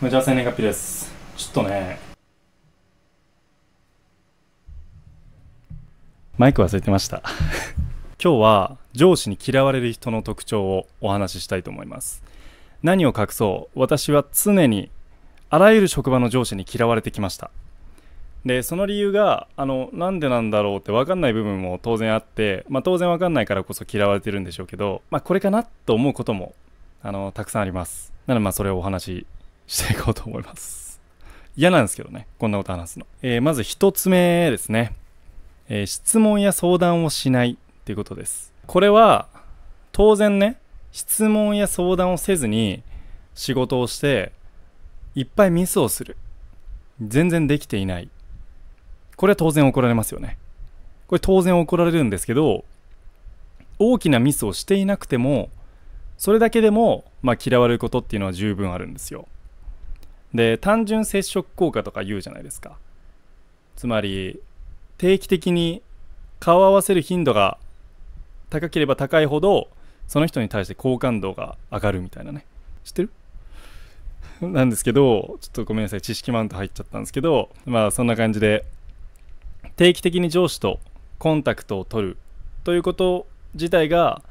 無茶生年月日です。ちょっとね。マイク忘れてました 今日は上司に嫌われる人の特徴をお話ししたいと思います。何を隠そう、私は常にあらゆる職場の上司に嫌われてきました。で、その理由が、あの、なんでなんだろうって分かんない部分も当然あって、まあ当然分かんないからこそ嫌われてるんでしょうけど、まあこれかなと思うことも、あの、たくさんあります。なのでまあそれをお話ししていこうと思います。嫌なんですけどね、こんなこと話すの。えー、まず1つ目ですね、えー、質問や相談をしないっていうことです。これは、当然ね、質問や相談をせずに仕事をして、いっぱいミスをする。全然できていない。これは当然怒られますよね。これ当然怒られるんですけど、大きなミスをしていなくても、それだけでも、まあ、嫌われることっていうのは十分あるんですよ。で単純接触効果とか言うじゃないですかつまり定期的に顔を合わせる頻度が高ければ高いほどその人に対して好感度が上がるみたいなね知ってる なんですけどちょっとごめんなさい知識マウント入っちゃったんですけどまあそんな感じで定期的に上司とコンタクトを取るということ自体が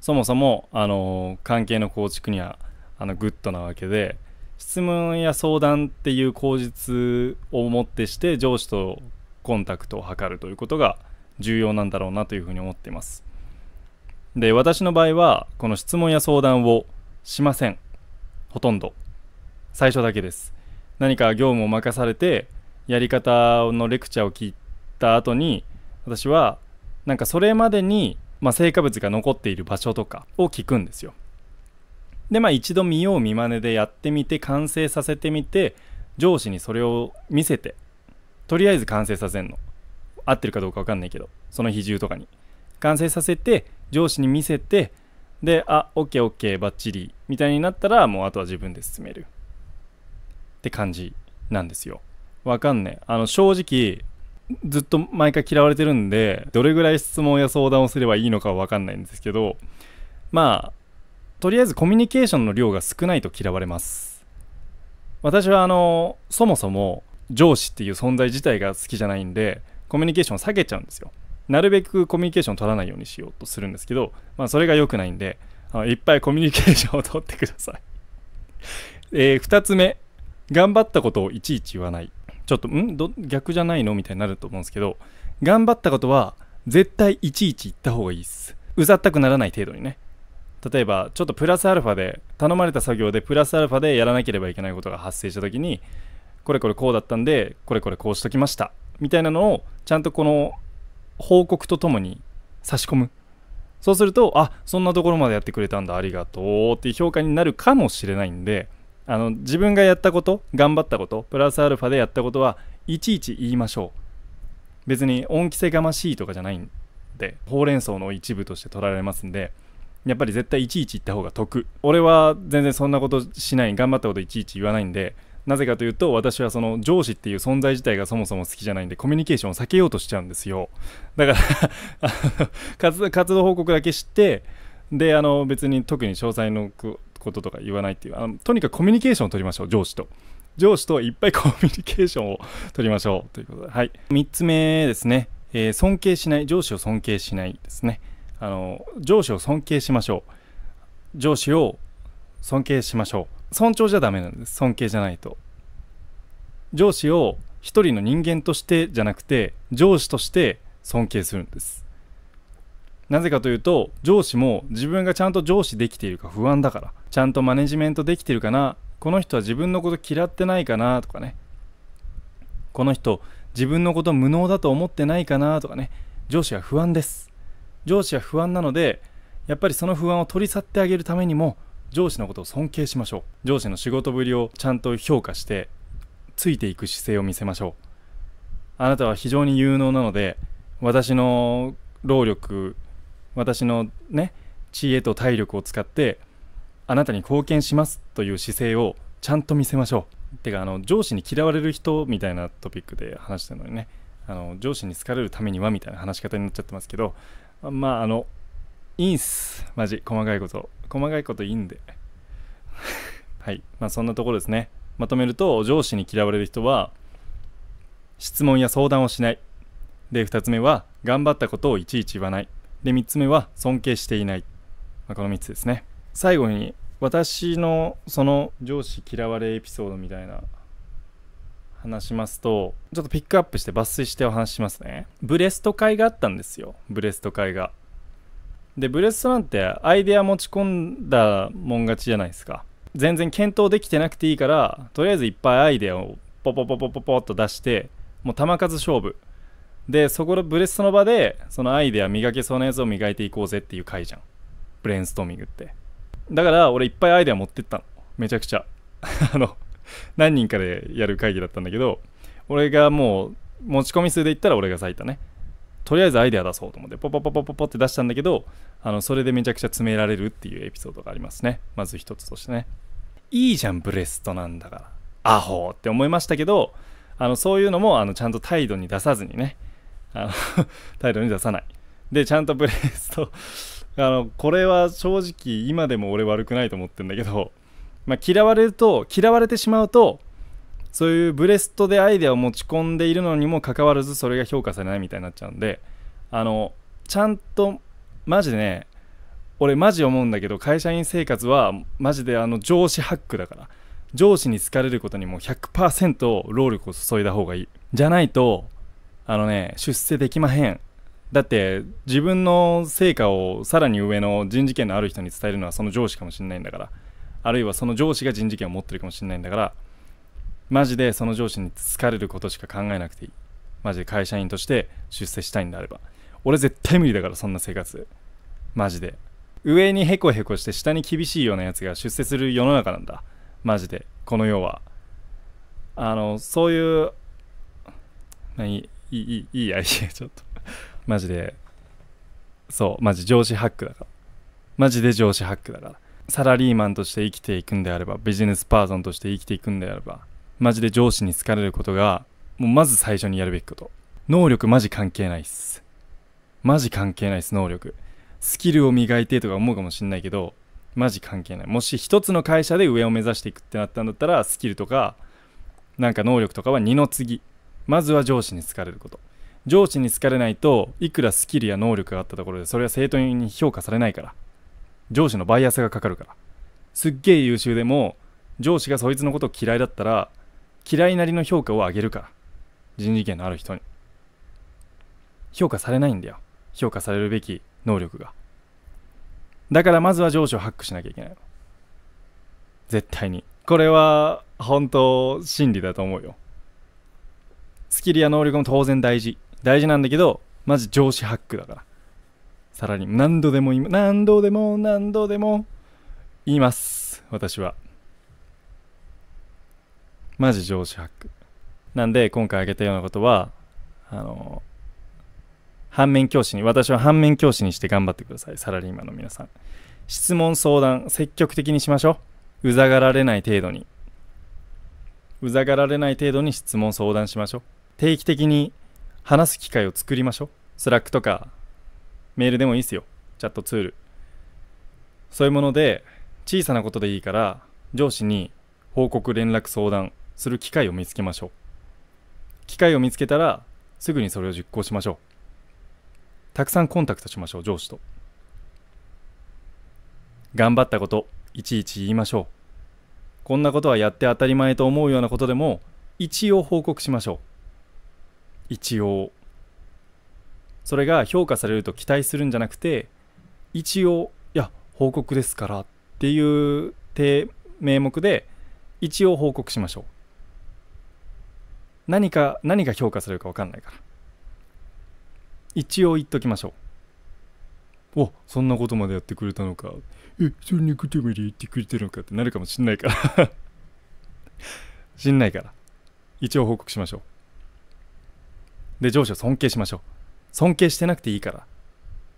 そもそもあの関係の構築にはあのグッドなわけで質問や相談っていう口実をもってして上司とコンタクトを図るということが重要なんだろうなというふうに思っていますで私の場合はこの質問や相談をしませんほとんど最初だけです何か業務を任されてやり方のレクチャーを聞いた後に私はなんかそれまでに、まあ、成果物が残っている場所とかを聞くんですよでまあ一度見よう見まねでやってみて完成させてみて上司にそれを見せてとりあえず完成させんの合ってるかどうか分かんないけどその比重とかに完成させて上司に見せてであオッケーオッケーバッチリみたいになったらもうあとは自分で進めるって感じなんですよわかんねえあの正直ずっと毎回嫌われてるんでどれぐらい質問や相談をすればいいのかはわかんないんですけどまあとりあえずコミュニケーションの量が少ないと嫌われます私はあのそもそも上司っていう存在自体が好きじゃないんでコミュニケーションを下げちゃうんですよなるべくコミュニケーションを取らないようにしようとするんですけど、まあ、それが良くないんであいっぱいコミュニケーションを取ってください えー、2つ目頑張ったことをいちいち言わないちょっとんど逆じゃないのみたいになると思うんですけど頑張ったことは絶対いちいち言った方がいいですうざったくならない程度にね例えばちょっとプラスアルファで頼まれた作業でプラスアルファでやらなければいけないことが発生した時にこれこれこうだったんでこれこれこうしときましたみたいなのをちゃんとこの報告とともに差し込むそうするとあそんなところまでやってくれたんだありがとうっていう評価になるかもしれないんであの自分がやったこと頑張ったことプラスアルファでやったことはいちいち言いましょう別に恩着せがましいとかじゃないんでほうれん草の一部として取られますんでやっぱり絶対いちいち言った方が得俺は全然そんなことしない頑張ったこといちいち言わないんでなぜかというと私はその上司っていう存在自体がそもそも好きじゃないんでコミュニケーションを避けようとしちゃうんですよだから 活動報告だけしてであの別に特に詳細のこととか言わないっていうあのとにかくコミュニケーションを取りましょう上司と上司といっぱいコミュニケーションを取りましょうということではい3つ目ですね、えー、尊敬しない上司を尊敬しないですねあの上司を尊敬しましょう上司を尊敬しましょう尊重じゃダメなんです尊敬じゃないと上司を一人の人間としてじゃなくて上司として尊敬するんですなぜかというと上司も自分がちゃんと上司できているか不安だからちゃんとマネジメントできてるかなこの人は自分のこと嫌ってないかなとかねこの人自分のこと無能だと思ってないかなとかね上司は不安です上司が不安なのでやっぱりその不安を取り去ってあげるためにも上司のことを尊敬しましょう上司の仕事ぶりをちゃんと評価してついていく姿勢を見せましょうあなたは非常に有能なので私の労力私のね知恵と体力を使ってあなたに貢献しますという姿勢をちゃんと見せましょうてかあの上司に嫌われる人みたいなトピックで話してるのにねあの上司に好かれるためにはみたいな話し方になっちゃってますけどまああのいいんすマジ細かいこと細かいこといいんで はいまあそんなところですねまとめると上司に嫌われる人は質問や相談をしないで2つ目は頑張ったことをいちいち言わないで3つ目は尊敬していない、まあ、この3つですね最後に私のその上司嫌われエピソードみたいな話しますとちょっとピックアップして抜粋してお話しますねブレスト会があったんですよブレスト会がでブレストなんてアイデア持ち込んだもん勝ちじゃないですか全然検討できてなくていいからとりあえずいっぱいアイデアをポポポポポポッと出してもう球数勝負でそこのブレストの場でそのアイデア磨けそうなやつを磨いていこうぜっていう回じゃんブレインストーミングってだから俺いっぱいアイデア持ってったのめちゃくちゃ あの何人かでやる会議だったんだけど俺がもう持ち込み数で言ったら俺が咲いたねとりあえずアイデア出そうと思ってポポポポポポって出したんだけどあのそれでめちゃくちゃ詰められるっていうエピソードがありますねまず一つとしてねいいじゃんブレストなんだからアホって思いましたけどあのそういうのもあのちゃんと態度に出さずにねあの 態度に出さないでちゃんとブレストあのこれは正直今でも俺悪くないと思ってんだけどまあ、嫌われると嫌われてしまうとそういうブレストでアイデアを持ち込んでいるのにもかかわらずそれが評価されないみたいになっちゃうんであのちゃんとマジでね俺マジ思うんだけど会社員生活はマジであの上司ハックだから上司に好かれることにも100%労力を注いだ方がいいじゃないとあのね出世できまへんだって自分の成果をさらに上の人事権のある人に伝えるのはその上司かもしれないんだからあるいはその上司が人事権を持ってるかもしれないんだからマジでその上司に疲れることしか考えなくていいマジで会社員として出世したいんであれば俺絶対無理だからそんな生活マジで上にヘコヘコして下に厳しいようなやつが出世する世の中なんだマジでこの世はあのそういう何いいいいいいアイデアちょっとマジでそうマジ上司ハックだからマジで上司ハックだからサラリーマンとして生きていくんであれば、ビジネスパーソンとして生きていくんであれば、マジで上司に好かれることが、もうまず最初にやるべきこと。能力マジ関係ないっす。マジ関係ないっす、能力。スキルを磨いてとか思うかもしんないけど、マジ関係ない。もし一つの会社で上を目指していくってなったんだったら、スキルとか、なんか能力とかは二の次。まずは上司に好かれること。上司に好かれないといくらスキルや能力があったところでそれは正当に評価されないから上司のバイアスがかかるからすっげえ優秀でも上司がそいつのこと嫌いだったら嫌いなりの評価を上げるから人事権のある人に評価されないんだよ評価されるべき能力がだからまずは上司をハックしなきゃいけない絶対にこれは本当真理だと思うよスキルや能力も当然大事大事なんだけどまず上司ハックだからさらに何度でも何度でも何度でも言います私はマジ上司ハックなんで今回挙げたようなことはあの反面教師に私は反面教師にして頑張ってくださいサラリーマンの皆さん質問相談積極的にしましょううざがられない程度にうざがられない程度に質問相談しましょう定期的に話す機会を作りましょうスラックとかメールでもいいですよチャットツールそういうもので小さなことでいいから上司に報告連絡相談する機会を見つけましょう機会を見つけたらすぐにそれを実行しましょうたくさんコンタクトしましょう上司と頑張ったこといちいち言いましょうこんなことはやって当たり前と思うようなことでも一応報告しましょう一応それが評価されると期待するんじゃなくて一応いや報告ですからっていう名目で一応報告しましょう何か何が評価されるか分かんないから一応言っときましょうおそんなことまでやってくれたのかえそんなことまで言ってくれたのかってなるかもしんないから しんないから一応報告しましょうで上司を尊敬しましょう尊敬してなくていいから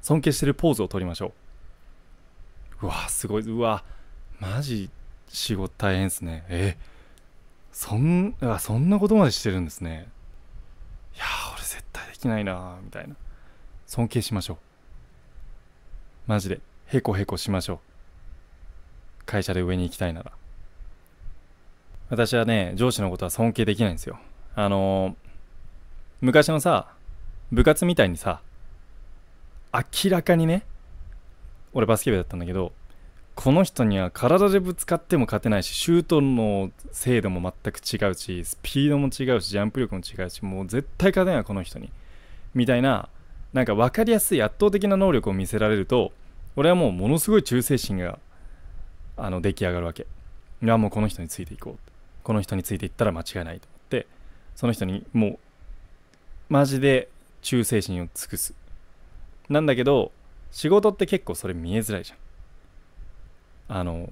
尊敬してるポーズを取りましょううわすごいうわマジ仕事大変ですねえそんあそんなことまでしてるんですねいや俺絶対できないなみたいな尊敬しましょうマジでへこへこしましょう会社で上に行きたいなら私はね上司のことは尊敬できないんですよあの昔のさ部活みたいにさ明らかにね俺バスケ部だったんだけどこの人には体でぶつかっても勝てないしシュートの精度も全く違うしスピードも違うしジャンプ力も違うしもう絶対勝てないこの人にみたいななんか分かりやすい圧倒的な能力を見せられると俺はもうものすごい忠誠心があの出来上がるわけいやもうこの人についていこうこの人についていったら間違いないと思ってその人にもうマジで忠誠心を尽くすなんだけど仕事って結構それ見えづらいじゃんあの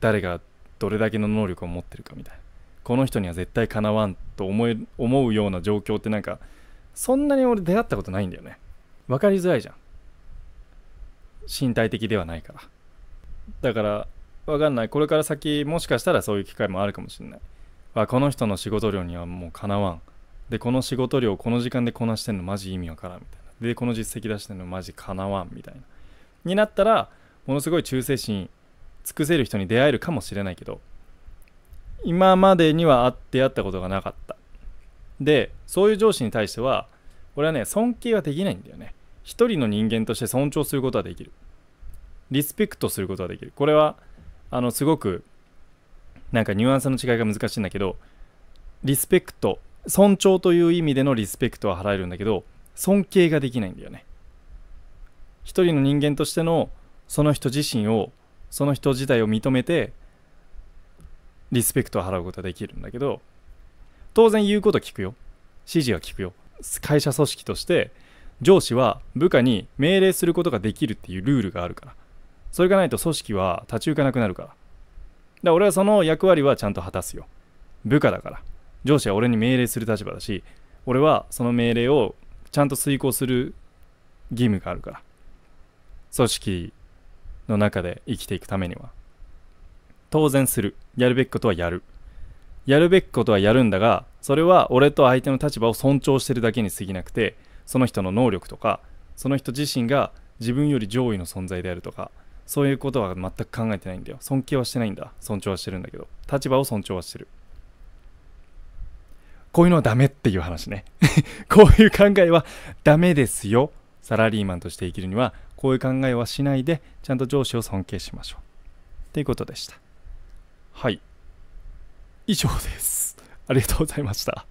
誰がどれだけの能力を持ってるかみたいなこの人には絶対かなわんと思え思うような状況ってなんかそんなに俺出会ったことないんだよね分かりづらいじゃん身体的ではないからだから分かんないこれから先もしかしたらそういう機会もあるかもしれないあこの人の仕事量にはもうかなわんでこの仕事量この時間でこなしてんのマジ意味わからんみたいなでこの実績出してんのマジかなわんみたいなになったらものすごい忠誠心尽くせる人に出会えるかもしれないけど今までには出会ったことがなかったでそういう上司に対しては俺はね尊敬はできないんだよね一人の人間として尊重することはできるリスペクトすることはできるこれはあのすごくなんかニュアンスの違いが難しいんだけどリスペクト尊重という意味でのリスペクトは払えるんだけど尊敬ができないんだよね一人の人間としてのその人自身をその人自体を認めてリスペクトを払うことはできるんだけど当然言うこと聞くよ指示は聞くよ会社組織として上司は部下に命令することができるっていうルールがあるからそれがないと組織は立ち行かなくなるからだから俺はその役割はちゃんと果たすよ部下だから上司は俺に命令する立場だし俺はその命令をちゃんと遂行する義務があるから組織の中で生きていくためには当然するやるべきことはやるやるべきことはやるんだがそれは俺と相手の立場を尊重してるだけに過ぎなくてその人の能力とかその人自身が自分より上位の存在であるとかそういうことは全く考えてないんだよ尊敬はしてないんだ尊重はしてるんだけど立場を尊重はしてるこういうのはダメっていう話ね こういう考えはダメですよ。サラリーマンとして生きるには、こういう考えはしないで、ちゃんと上司を尊敬しましょう。っていうことでした。はい。以上です。ありがとうございました。